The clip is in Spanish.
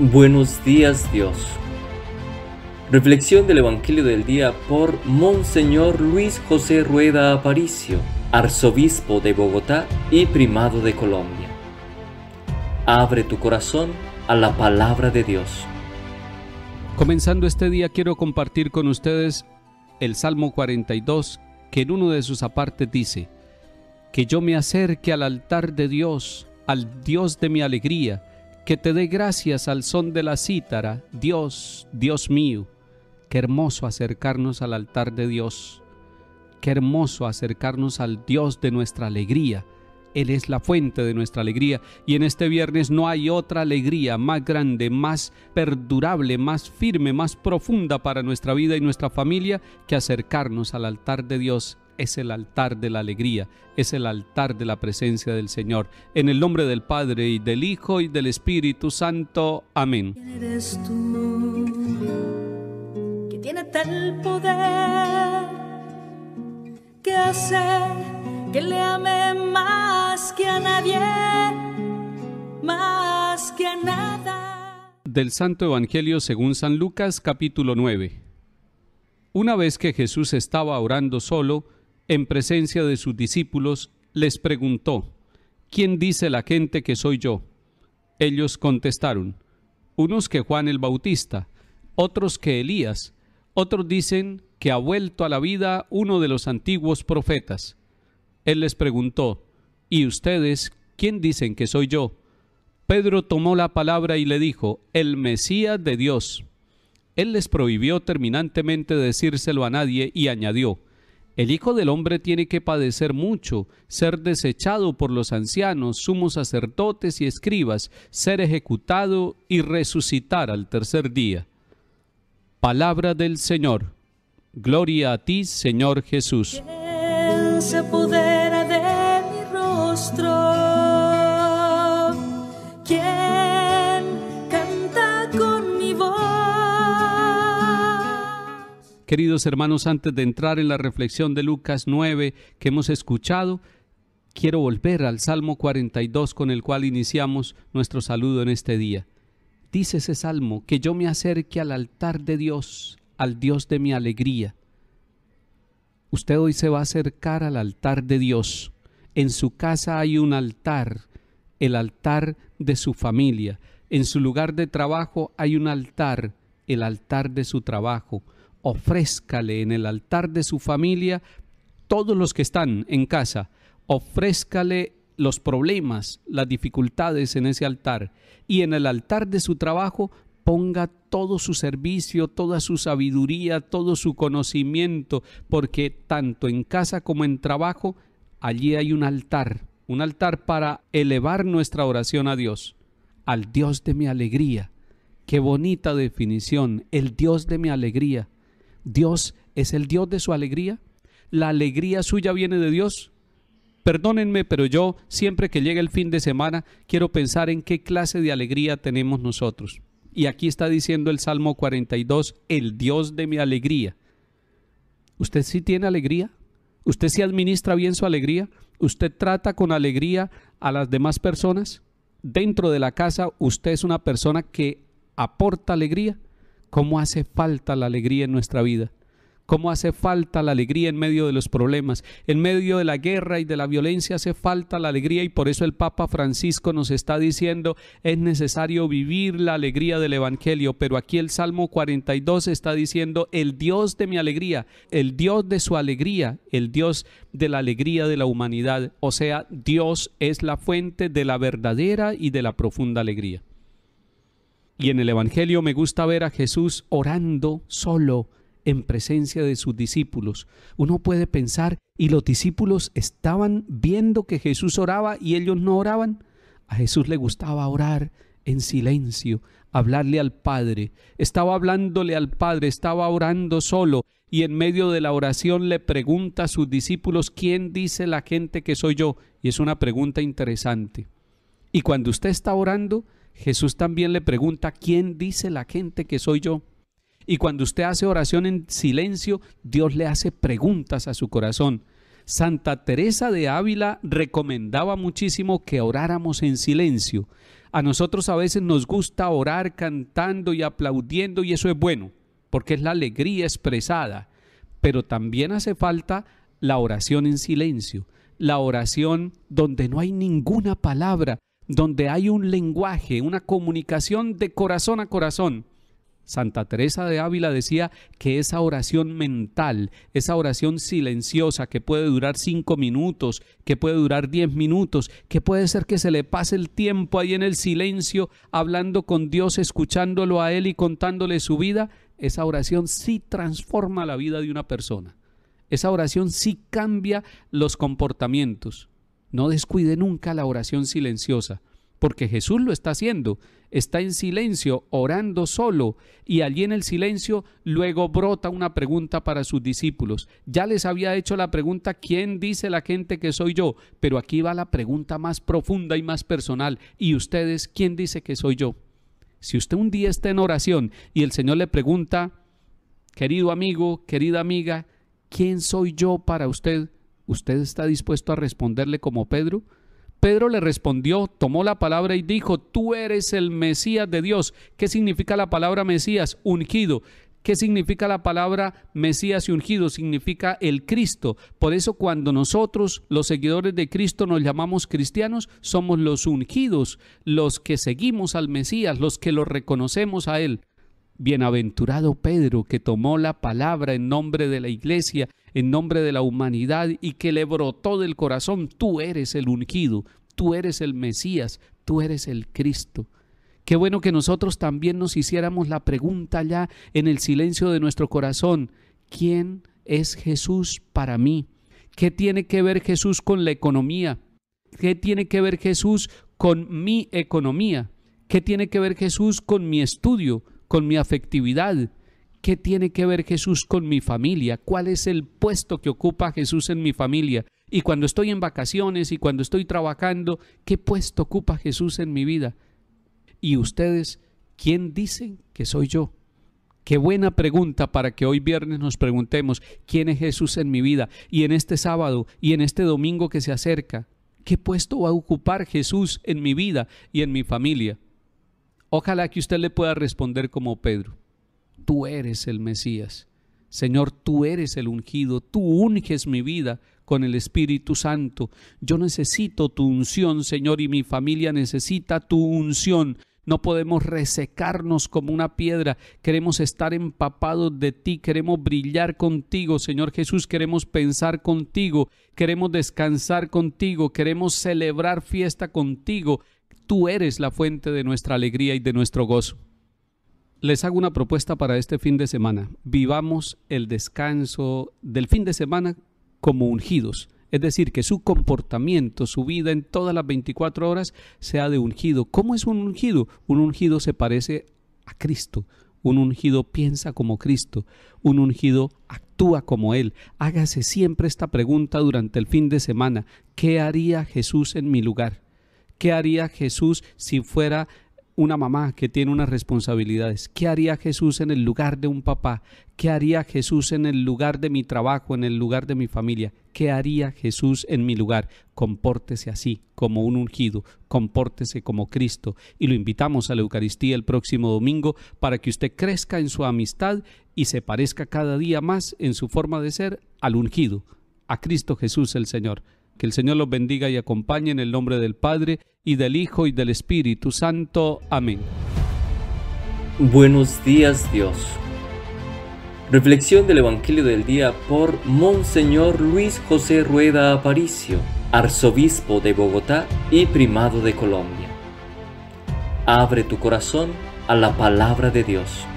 Buenos días Dios. Reflexión del Evangelio del Día por Monseñor Luis José Rueda Aparicio, arzobispo de Bogotá y primado de Colombia. Abre tu corazón a la palabra de Dios. Comenzando este día quiero compartir con ustedes el Salmo 42 que en uno de sus apartes dice, Que yo me acerque al altar de Dios, al Dios de mi alegría, que te dé gracias al son de la cítara, Dios, Dios mío. Qué hermoso acercarnos al altar de Dios. Qué hermoso acercarnos al Dios de nuestra alegría. Él es la fuente de nuestra alegría y en este viernes no hay otra alegría más grande, más perdurable, más firme, más profunda para nuestra vida y nuestra familia que acercarnos al altar de Dios es el altar de la alegría, es el altar de la presencia del Señor. En el nombre del Padre y del Hijo y del Espíritu Santo. Amén. Eres tú que tiene tal poder que hace que le ame más que a nadie, más que a nada. Del Santo Evangelio según San Lucas capítulo 9. Una vez que Jesús estaba orando solo, en presencia de sus discípulos, les preguntó, ¿quién dice la gente que soy yo? Ellos contestaron, unos que Juan el Bautista, otros que Elías, otros dicen que ha vuelto a la vida uno de los antiguos profetas. Él les preguntó, ¿y ustedes quién dicen que soy yo? Pedro tomó la palabra y le dijo, el Mesías de Dios. Él les prohibió terminantemente decírselo a nadie y añadió, el Hijo del Hombre tiene que padecer mucho, ser desechado por los ancianos, sumos sacerdotes y escribas, ser ejecutado y resucitar al tercer día. Palabra del Señor. Gloria a ti, Señor Jesús. Queridos hermanos, antes de entrar en la reflexión de Lucas 9 que hemos escuchado, quiero volver al Salmo 42 con el cual iniciamos nuestro saludo en este día. Dice ese salmo, que yo me acerque al altar de Dios, al Dios de mi alegría. Usted hoy se va a acercar al altar de Dios. En su casa hay un altar, el altar de su familia. En su lugar de trabajo hay un altar, el altar de su trabajo ofrézcale en el altar de su familia todos los que están en casa, ofrézcale los problemas, las dificultades en ese altar y en el altar de su trabajo ponga todo su servicio, toda su sabiduría, todo su conocimiento, porque tanto en casa como en trabajo, allí hay un altar, un altar para elevar nuestra oración a Dios, al Dios de mi alegría. Qué bonita definición, el Dios de mi alegría. Dios es el Dios de su alegría. La alegría suya viene de Dios. Perdónenme, pero yo siempre que llega el fin de semana quiero pensar en qué clase de alegría tenemos nosotros. Y aquí está diciendo el Salmo 42, el Dios de mi alegría. ¿Usted sí tiene alegría? ¿Usted sí administra bien su alegría? ¿Usted trata con alegría a las demás personas? Dentro de la casa, usted es una persona que aporta alegría cómo hace falta la alegría en nuestra vida, cómo hace falta la alegría en medio de los problemas, en medio de la guerra y de la violencia hace falta la alegría y por eso el Papa Francisco nos está diciendo es necesario vivir la alegría del Evangelio, pero aquí el Salmo 42 está diciendo el Dios de mi alegría, el Dios de su alegría, el Dios de la alegría de la humanidad, o sea, Dios es la fuente de la verdadera y de la profunda alegría. Y en el Evangelio me gusta ver a Jesús orando solo en presencia de sus discípulos. Uno puede pensar, ¿y los discípulos estaban viendo que Jesús oraba y ellos no oraban? A Jesús le gustaba orar en silencio, hablarle al Padre. Estaba hablándole al Padre, estaba orando solo y en medio de la oración le pregunta a sus discípulos, ¿quién dice la gente que soy yo? Y es una pregunta interesante. Y cuando usted está orando, Jesús también le pregunta, ¿quién dice la gente que soy yo? Y cuando usted hace oración en silencio, Dios le hace preguntas a su corazón. Santa Teresa de Ávila recomendaba muchísimo que oráramos en silencio. A nosotros a veces nos gusta orar cantando y aplaudiendo y eso es bueno, porque es la alegría expresada, pero también hace falta la oración en silencio, la oración donde no hay ninguna palabra, donde hay un lenguaje, una comunicación de corazón a corazón. Santa Teresa de Ávila decía que esa oración mental, esa oración silenciosa que puede durar cinco minutos, que puede durar diez minutos, que puede ser que se le pase el tiempo ahí en el silencio, hablando con Dios, escuchándolo a Él y contándole su vida, esa oración sí transforma la vida de una persona. Esa oración sí cambia los comportamientos. No descuide nunca la oración silenciosa, porque Jesús lo está haciendo. Está en silencio, orando solo, y allí en el silencio luego brota una pregunta para sus discípulos. Ya les había hecho la pregunta, ¿quién dice la gente que soy yo? Pero aquí va la pregunta más profunda y más personal. ¿Y ustedes quién dice que soy yo? Si usted un día está en oración y el Señor le pregunta, querido amigo, querida amiga, ¿quién soy yo para usted? ¿Usted está dispuesto a responderle como Pedro? Pedro le respondió, tomó la palabra y dijo, tú eres el Mesías de Dios. ¿Qué significa la palabra Mesías? Ungido. ¿Qué significa la palabra Mesías y ungido? Significa el Cristo. Por eso cuando nosotros, los seguidores de Cristo, nos llamamos cristianos, somos los ungidos, los que seguimos al Mesías, los que lo reconocemos a Él. Bienaventurado Pedro, que tomó la palabra en nombre de la iglesia, en nombre de la humanidad, y que le brotó del corazón, tú eres el ungido, tú eres el Mesías, tú eres el Cristo. Qué bueno que nosotros también nos hiciéramos la pregunta ya en el silencio de nuestro corazón, ¿quién es Jesús para mí? ¿Qué tiene que ver Jesús con la economía? ¿Qué tiene que ver Jesús con mi economía? ¿Qué tiene que ver Jesús con mi estudio? con mi afectividad? ¿Qué tiene que ver Jesús con mi familia? ¿Cuál es el puesto que ocupa Jesús en mi familia? Y cuando estoy en vacaciones y cuando estoy trabajando, ¿qué puesto ocupa Jesús en mi vida? ¿Y ustedes quién dicen que soy yo? Qué buena pregunta para que hoy viernes nos preguntemos quién es Jesús en mi vida y en este sábado y en este domingo que se acerca. ¿Qué puesto va a ocupar Jesús en mi vida y en mi familia? Ojalá que usted le pueda responder como Pedro, tú eres el Mesías. Señor, tú eres el ungido, tú unges mi vida con el Espíritu Santo. Yo necesito tu unción, Señor, y mi familia necesita tu unción. No podemos resecarnos como una piedra. Queremos estar empapados de ti. Queremos brillar contigo, Señor Jesús. Queremos pensar contigo. Queremos descansar contigo. Queremos celebrar fiesta contigo tú eres la fuente de nuestra alegría y de nuestro gozo. Les hago una propuesta para este fin de semana. Vivamos el descanso del fin de semana como ungidos. Es decir, que su comportamiento, su vida en todas las 24 horas sea de ungido. ¿Cómo es un ungido? Un ungido se parece a Cristo. Un ungido piensa como Cristo. Un ungido actúa como Él. Hágase siempre esta pregunta durante el fin de semana. ¿Qué haría Jesús en mi lugar? ¿Qué haría Jesús si fuera una mamá que tiene unas responsabilidades? ¿Qué haría Jesús en el lugar de un papá? ¿Qué haría Jesús en el lugar de mi trabajo, en el lugar de mi familia? ¿Qué haría Jesús en mi lugar? Compórtese así, como un ungido, compórtese como Cristo. Y lo invitamos a la Eucaristía el próximo domingo para que usted crezca en su amistad y se parezca cada día más en su forma de ser al ungido, a Cristo Jesús el Señor. Que el Señor los bendiga y acompañe en el nombre del Padre y del Hijo y del Espíritu Santo. Amén. Buenos días Dios. Reflexión del Evangelio del Día por Monseñor Luis José Rueda Aparicio, arzobispo de Bogotá y primado de Colombia. Abre tu corazón a la palabra de Dios.